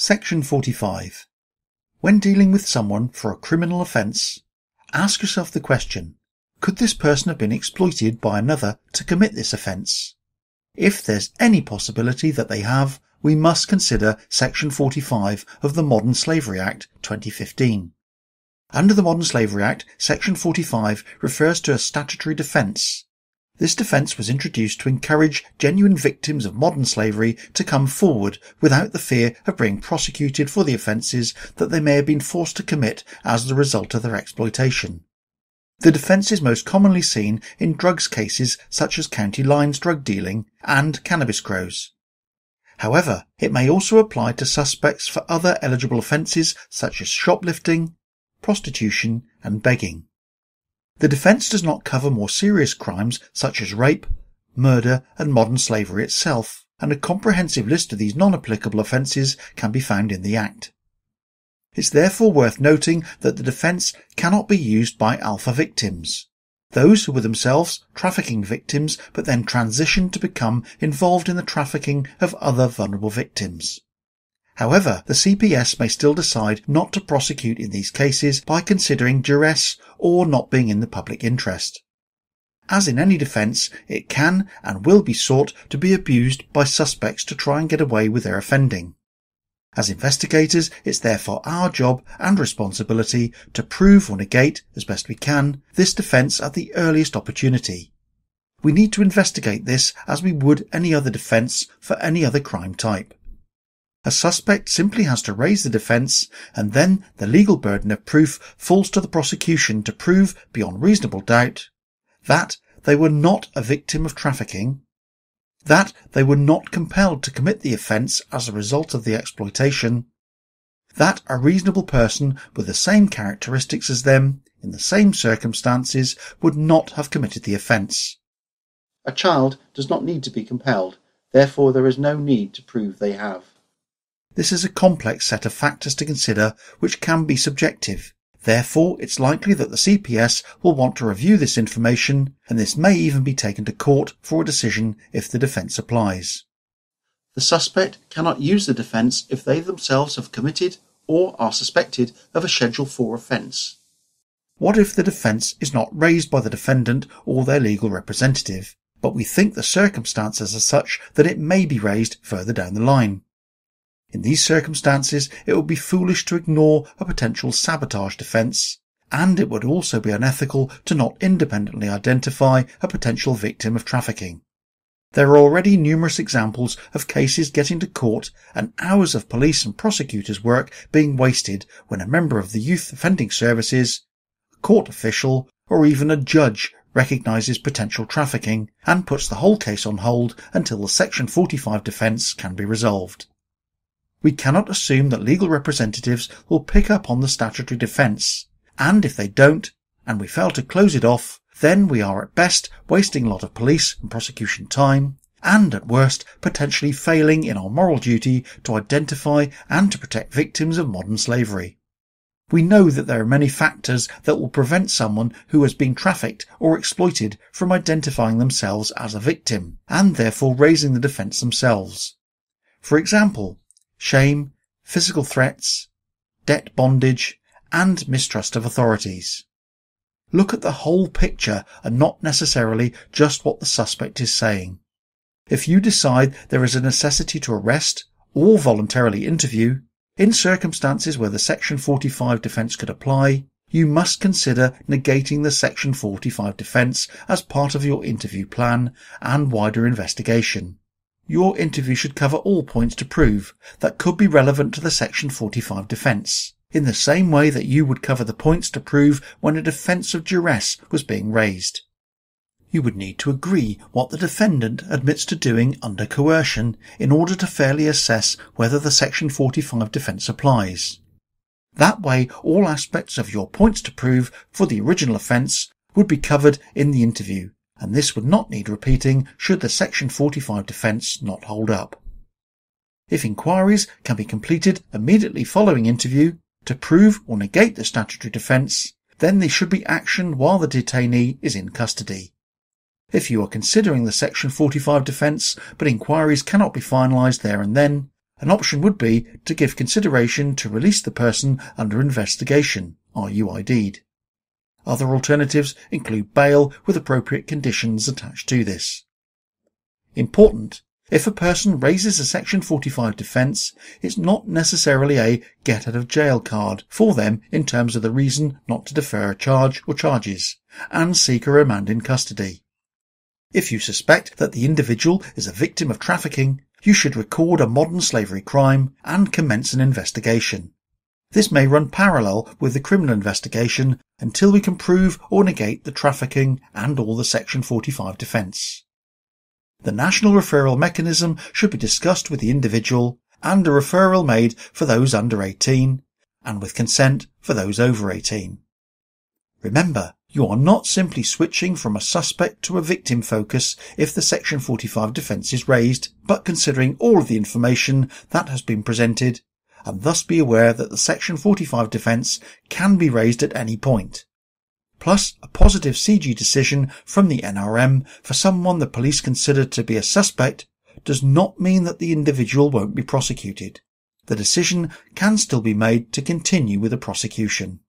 Section 45. When dealing with someone for a criminal offence, ask yourself the question could this person have been exploited by another to commit this offence? If there's any possibility that they have, we must consider Section 45 of the Modern Slavery Act 2015. Under the Modern Slavery Act, Section 45 refers to a statutory defence this defense was introduced to encourage genuine victims of modern slavery to come forward without the fear of being prosecuted for the offenses that they may have been forced to commit as the result of their exploitation. The defense is most commonly seen in drugs cases such as county lines drug dealing and cannabis grows. However, it may also apply to suspects for other eligible offences such as shoplifting, prostitution, and begging the defence does not cover more serious crimes such as rape, murder, and modern slavery itself, and a comprehensive list of these non applicable offences can be found in the Act. It's therefore worth noting that the defence cannot be used by alpha victims, those who were themselves trafficking victims but then transitioned to become involved in the trafficking of other vulnerable victims. However, the CPS may still decide not to prosecute in these cases by considering duress or not being in the public interest. As in any defence, it can and will be sought to be abused by suspects to try and get away with their offending. As investigators, it's therefore our job and responsibility to prove or negate, as best we can, this defence at the earliest opportunity. We need to investigate this as we would any other defence for any other crime type a suspect simply has to raise the defense, and then the legal burden of proof falls to the prosecution to prove, beyond reasonable doubt, that they were not a victim of trafficking, that they were not compelled to commit the offense as a result of the exploitation, that a reasonable person with the same characteristics as them, in the same circumstances, would not have committed the offense. A child does not need to be compelled, therefore there is no need to prove they have. This is a complex set of factors to consider which can be subjective. Therefore, it's likely that the CPS will want to review this information, and this may even be taken to court for a decision if the defence applies. The suspect cannot use the defence if they themselves have committed or are suspected of a Schedule 4 offence. What if the defence is not raised by the defendant or their legal representative, but we think the circumstances are such that it may be raised further down the line? In these circumstances, it would be foolish to ignore a potential sabotage defense, and it would also be unethical to not independently identify a potential victim of trafficking. There are already numerous examples of cases getting to court and hours of police and prosecutors' work being wasted when a member of the Youth Offending Services, a court official, or even a judge recognises potential trafficking and puts the whole case on hold until the Section 45 defence can be resolved we cannot assume that legal representatives will pick up on the statutory defence, and if they don't, and we fail to close it off, then we are at best wasting a lot of police and prosecution time, and at worst potentially failing in our moral duty to identify and to protect victims of modern slavery. We know that there are many factors that will prevent someone who has been trafficked or exploited from identifying themselves as a victim, and therefore raising the defence themselves. For example, shame, physical threats, debt bondage, and mistrust of authorities. Look at the whole picture and not necessarily just what the suspect is saying. If you decide there is a necessity to arrest or voluntarily interview, in circumstances where the Section 45 defence could apply, you must consider negating the Section 45 defence as part of your interview plan and wider investigation your interview should cover all points to prove that could be relevant to the Section 45 defence, in the same way that you would cover the points to prove when a defence of duress was being raised. You would need to agree what the defendant admits to doing under coercion in order to fairly assess whether the Section 45 defence applies. That way, all aspects of your points to prove for the original offence would be covered in the interview and this would not need repeating should the Section 45 defence not hold up. If inquiries can be completed immediately following interview to prove or negate the statutory defence, then they should be actioned while the detainee is in custody. If you are considering the Section 45 defence but inquiries cannot be finalised there and then, an option would be to give consideration to release the person under investigation, RUID'd. Other alternatives include bail with appropriate conditions attached to this. Important, if a person raises a Section 45 defence, it's not necessarily a get out of jail card for them in terms of the reason not to defer a charge or charges and seek a remand in custody. If you suspect that the individual is a victim of trafficking, you should record a modern slavery crime and commence an investigation. This may run parallel with the criminal investigation until we can prove or negate the trafficking and all the Section 45 defence. The national referral mechanism should be discussed with the individual and a referral made for those under 18 and with consent for those over 18. Remember, you are not simply switching from a suspect to a victim focus if the Section 45 defence is raised, but considering all of the information that has been presented and thus be aware that the Section 45 defence can be raised at any point. Plus, a positive CG decision from the NRM for someone the police consider to be a suspect does not mean that the individual won't be prosecuted. The decision can still be made to continue with the prosecution.